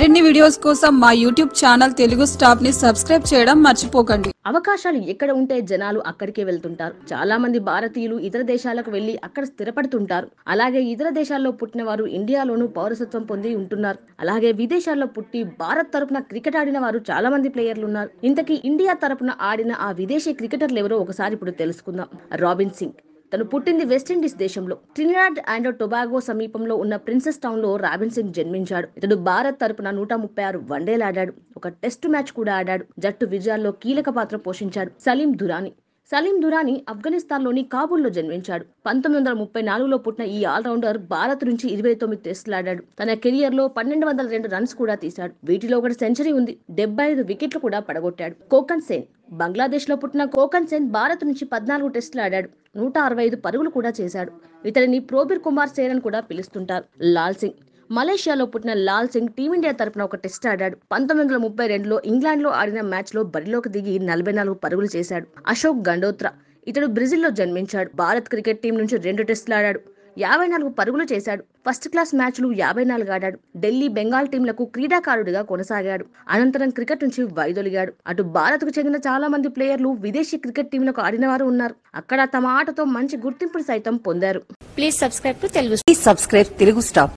మరిన్ని వీడియోస్ కోసం మా యూట్యూబ్ ఛానల్ తెలుగు స్టాప్ ని సబ్స్క్రైబ్ చేయడం మర్చిపోకండి అవకాశాలు ఎక్కడ ఉంటే జనాలు అక్కడికే వెళ్తుంటారు చాలా మంది భారతీయులు ఇతర దేశాలకు వెళ్లి అక్కడ స్థిరపడుతుంటారు అలాగే ఇతర దేశాల్లో పుట్టిన వారు ఇండియాలోనూ పౌరసత్వం పొంది ఉంటున్నారు అలాగే విదేశాల్లో పుట్టి భారత్ తరపున క్రికెట్ ఆడిన వారు చాలా మంది ప్లేయర్లు ఉన్నారు ఇంతకీ ఇండియా తరపున ఆడిన ఆ విదేశీ క్రికెటర్లు ఎవరో ఒకసారి ఇప్పుడు తెలుసుకుందాం రాబిన్ సింగ్ తను పుట్టింది వెస్టిండీస్ దేశంలో ట్రినిడాడ్ అండ్ టొబాగో సమీపంలో ఉన్న ప్రిన్సెస్ టౌన్ లో సింగ్ జన్మించాడు ఇతడు భారత్ తరపున నూట ముప్పై ఆరు వన్డేలు ఆడాడు ఒక టెస్ట్ మ్యాచ్ కూడా ఆడాడు జట్టు విజయాల్లో కీలక పాత్ర పోషించాడు సలీం దురాని సలీం దురాని ఆఫ్ఘనిస్తాన్లోని కాబూల్లో జన్మించాడు పంతొమ్మిది వందల ముప్పై నాలుగులో పుట్టిన ఈ ఆల్రౌండర్ భారత్ నుంచి ఇరవై తొమ్మిది టెస్టులు ఆడాడు తన కెరియర్లో పన్నెండు వందల రెండు రన్స్ కూడా తీశాడు వీటిలో ఒకటి సెంచరీ ఉంది డెబ్బై ఐదు వికెట్లు కూడా పడగొట్టాడు కోకన్ సేన్ బంగ్లాదేశ్లో పుట్టిన కోకన్ సెన్ భారత్ నుంచి పద్నాలుగు టెస్టులు ఆడాడు నూట అరవై ఐదు పరుగులు కూడా చేశాడు ఇతడిని ప్రోబీర్ కుమార్ సేన్ అని కూడా పిలుస్తుంటారు లాల్ సింగ్ మలేషియాలో పుట్టిన లాల్ సింగ్ టీమిండియా తరపున ఒక టెస్ట్ ఆడాడు పంతొమ్మిది వందల ముప్పై రెండులో ఇంగ్లాండ్లో ఆడిన మ్యాచ్లో బరిలోకి దిగి నలభై నాలుగు పరుగులు చేశాడు అశోక్ గండోత్రా ఇతడు బ్రెజిల్లో జన్మించాడు భారత్ క్రికెట్ టీం నుంచి రెండు టెస్టులు ఆడాడు యాభై నాలుగు పరుగులు చేశాడు ఫస్ట్ క్లాస్ మ్యాచ్లు యాభై నాలుగు ఆడాడు ఢిల్లీ బెంగాల్ టీంలకు క్రీడాకారుడిగా కొనసాగాడు అనంతరం క్రికెట్ నుంచి వైదొలిగాడు అటు భారత్కు చెందిన చాలా మంది ప్లేయర్లు విదేశీ క్రికెట్ టీంలకు ఆడినవారు ఉన్నారు అక్కడ తమ ఆటతో మంచి గుర్తింపు సైతం పొందారు please subscribe to Telugu subscribe Telugu